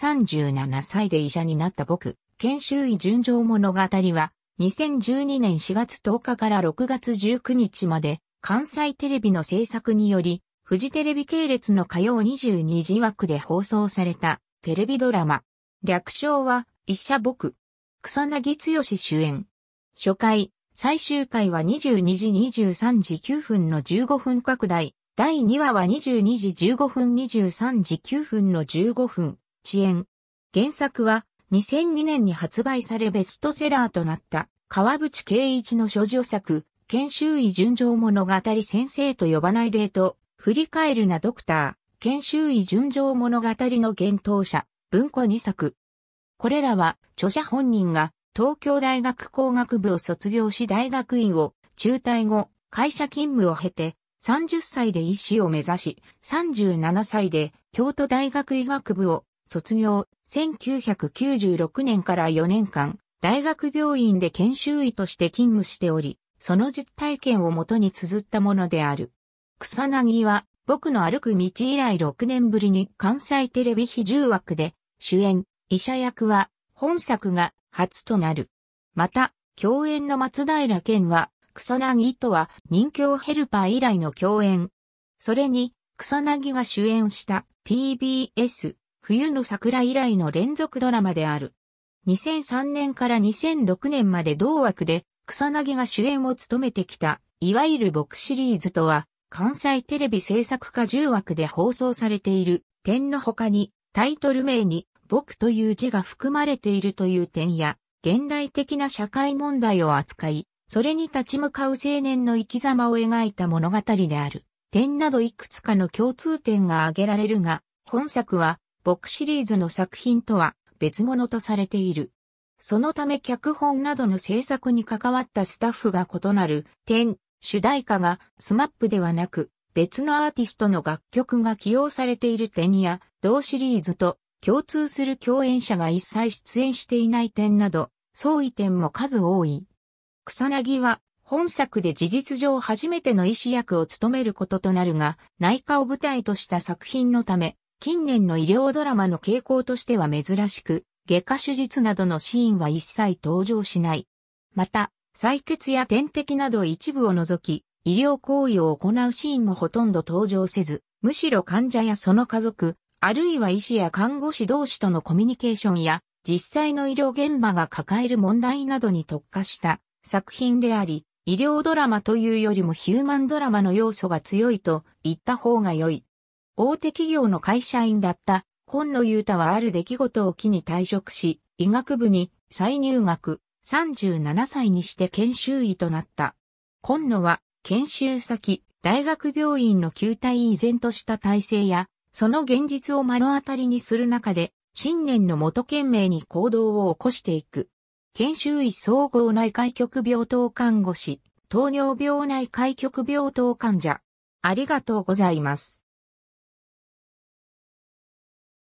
37歳で医者になった僕、研修医純情物語は、2012年4月10日から6月19日まで、関西テレビの制作により、フジテレビ系列の火曜22時枠で放送されたテレビドラマ。略称は、医者僕。草薙剛主演。初回、最終回は22時23時9分の15分拡大。第2話は22時15分23時9分の15分。遅延。原作は2002年に発売されベストセラーとなった川淵圭一の諸女作、研修医純情物語先生と呼ばないデート、振り返るなドクター、研修医純情物語の原頭者、文庫2作。これらは著者本人が東京大学工学部を卒業し大学院を中退後、会社勤務を経て、30歳で医師を目指し、37歳で京都大学医学部を卒業、1996年から4年間、大学病院で研修医として勤務しており、その実体験をもとに綴ったものである。草薙は、僕の歩く道以来6年ぶりに関西テレビ比重枠で、主演、医者役は、本作が初となる。また、共演の松平健は、草薙とは人形ヘルパー以来の共演。それに、草薙が主演した TBS 冬の桜以来の連続ドラマである。2003年から2006年まで同枠で草薙が主演を務めてきた、いわゆる僕シリーズとは、関西テレビ制作課10枠で放送されている点の他に、タイトル名に僕という字が含まれているという点や、現代的な社会問題を扱い、それに立ち向かう青年の生き様を描いた物語である。点などいくつかの共通点が挙げられるが、本作は僕シリーズの作品とは別物とされている。そのため脚本などの制作に関わったスタッフが異なる点、主題歌がスマップではなく別のアーティストの楽曲が起用されている点や同シリーズと共通する共演者が一切出演していない点など相違点も数多い。草薙は本作で事実上初めての医師役を務めることとなるが内科を舞台とした作品のため近年の医療ドラマの傾向としては珍しく、外科手術などのシーンは一切登場しない。また、採血や点滴など一部を除き、医療行為を行うシーンもほとんど登場せず、むしろ患者やその家族、あるいは医師や看護師同士とのコミュニケーションや、実際の医療現場が抱える問題などに特化した作品であり、医療ドラマというよりもヒューマンドラマの要素が強いと言った方が良い。大手企業の会社員だった今野裕太はある出来事を機に退職し、医学部に再入学、37歳にして研修医となった。今野は研修先、大学病院の球体依然とした体制や、その現実を目の当たりにする中で、新年の元懸命に行動を起こしていく。研修医総合内開局病棟看護師、糖尿病内開局病棟患者。ありがとうございます。